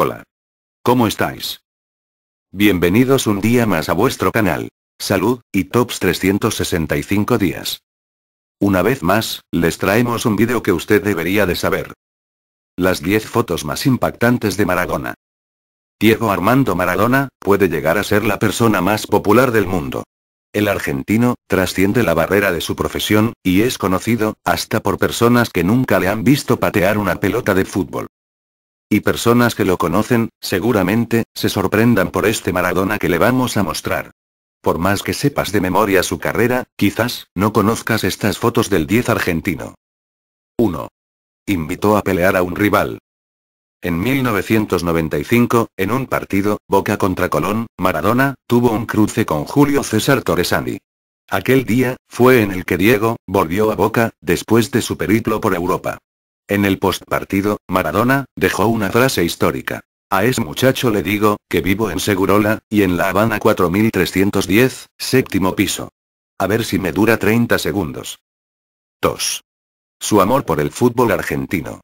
Hola. ¿Cómo estáis? Bienvenidos un día más a vuestro canal. Salud, y Tops 365 días. Una vez más, les traemos un vídeo que usted debería de saber. Las 10 fotos más impactantes de Maradona. Diego Armando Maradona, puede llegar a ser la persona más popular del mundo. El argentino, trasciende la barrera de su profesión, y es conocido, hasta por personas que nunca le han visto patear una pelota de fútbol. Y personas que lo conocen, seguramente, se sorprendan por este Maradona que le vamos a mostrar. Por más que sepas de memoria su carrera, quizás, no conozcas estas fotos del 10 argentino. 1. Invitó a pelear a un rival. En 1995, en un partido, Boca contra Colón, Maradona, tuvo un cruce con Julio César Torresani. Aquel día, fue en el que Diego, volvió a Boca, después de su periplo por Europa. En el postpartido, Maradona, dejó una frase histórica. A ese muchacho le digo, que vivo en Segurola, y en La Habana 4310, séptimo piso. A ver si me dura 30 segundos. 2. Su amor por el fútbol argentino.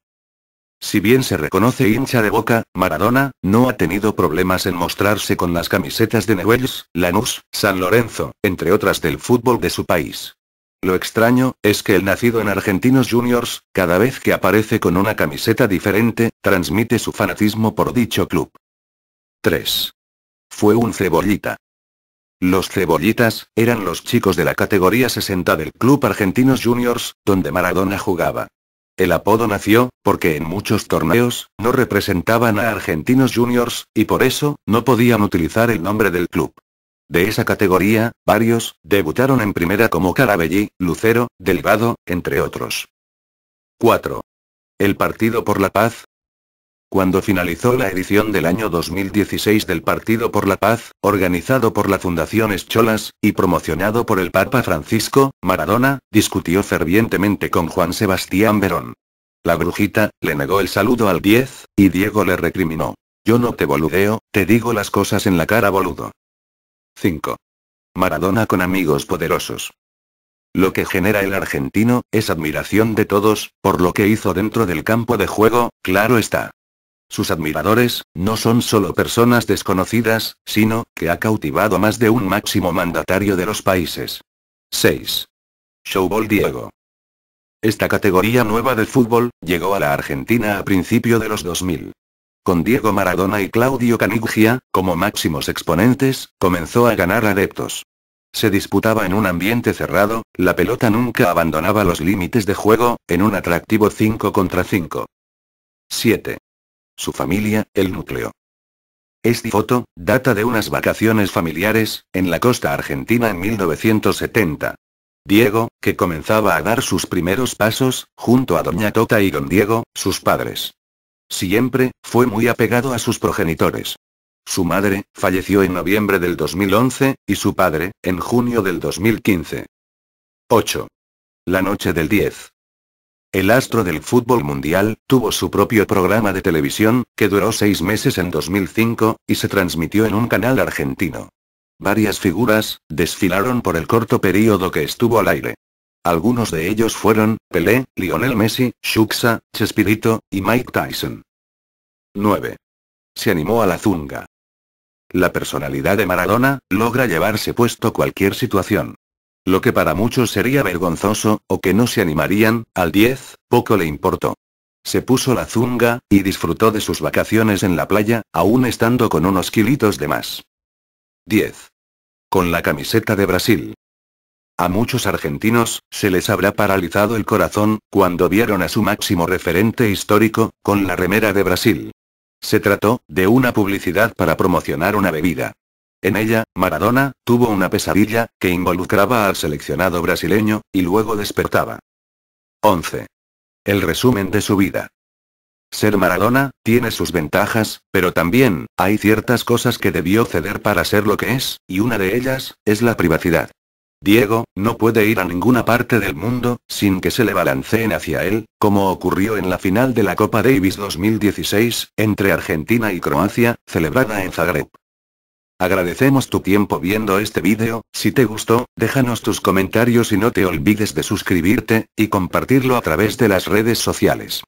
Si bien se reconoce hincha de boca, Maradona, no ha tenido problemas en mostrarse con las camisetas de Newells, Lanús, San Lorenzo, entre otras del fútbol de su país. Lo extraño, es que el nacido en Argentinos Juniors, cada vez que aparece con una camiseta diferente, transmite su fanatismo por dicho club. 3. Fue un cebollita. Los cebollitas, eran los chicos de la categoría 60 del club Argentinos Juniors, donde Maradona jugaba. El apodo nació, porque en muchos torneos, no representaban a Argentinos Juniors, y por eso, no podían utilizar el nombre del club. De esa categoría, varios, debutaron en primera como Carabellí, Lucero, Delgado, entre otros. 4. El Partido por la Paz, cuando finalizó la edición del año 2016 del Partido por la Paz, organizado por la Fundación Escholas, y promocionado por el Papa Francisco, Maradona, discutió fervientemente con Juan Sebastián Verón. La brujita, le negó el saludo al 10, y Diego le recriminó. Yo no te boludeo, te digo las cosas en la cara boludo. 5. Maradona con amigos poderosos. Lo que genera el argentino, es admiración de todos, por lo que hizo dentro del campo de juego, claro está. Sus admiradores, no son solo personas desconocidas, sino, que ha cautivado más de un máximo mandatario de los países. 6. Showball Diego. Esta categoría nueva del fútbol, llegó a la Argentina a principio de los 2000 con Diego Maradona y Claudio Caniggia, como máximos exponentes, comenzó a ganar adeptos. Se disputaba en un ambiente cerrado, la pelota nunca abandonaba los límites de juego, en un atractivo 5 contra 5. 7. Su familia, el núcleo. Esta foto, data de unas vacaciones familiares, en la costa argentina en 1970. Diego, que comenzaba a dar sus primeros pasos, junto a Doña Tota y Don Diego, sus padres. Siempre, fue muy apegado a sus progenitores. Su madre, falleció en noviembre del 2011, y su padre, en junio del 2015. 8. La noche del 10. El astro del fútbol mundial, tuvo su propio programa de televisión, que duró seis meses en 2005, y se transmitió en un canal argentino. Varias figuras, desfilaron por el corto período que estuvo al aire. Algunos de ellos fueron, Pelé, Lionel Messi, Shuxa, Chespirito, y Mike Tyson. 9. Se animó a la zunga. La personalidad de Maradona, logra llevarse puesto cualquier situación. Lo que para muchos sería vergonzoso, o que no se animarían, al 10, poco le importó. Se puso la zunga, y disfrutó de sus vacaciones en la playa, aún estando con unos kilitos de más. 10. Con la camiseta de Brasil. A muchos argentinos, se les habrá paralizado el corazón, cuando vieron a su máximo referente histórico, con la remera de Brasil. Se trató, de una publicidad para promocionar una bebida. En ella, Maradona, tuvo una pesadilla, que involucraba al seleccionado brasileño, y luego despertaba. 11. El resumen de su vida. Ser Maradona, tiene sus ventajas, pero también, hay ciertas cosas que debió ceder para ser lo que es, y una de ellas, es la privacidad. Diego, no puede ir a ninguna parte del mundo, sin que se le balanceen hacia él, como ocurrió en la final de la Copa Davis 2016, entre Argentina y Croacia, celebrada en Zagreb. Agradecemos tu tiempo viendo este vídeo, si te gustó, déjanos tus comentarios y no te olvides de suscribirte, y compartirlo a través de las redes sociales.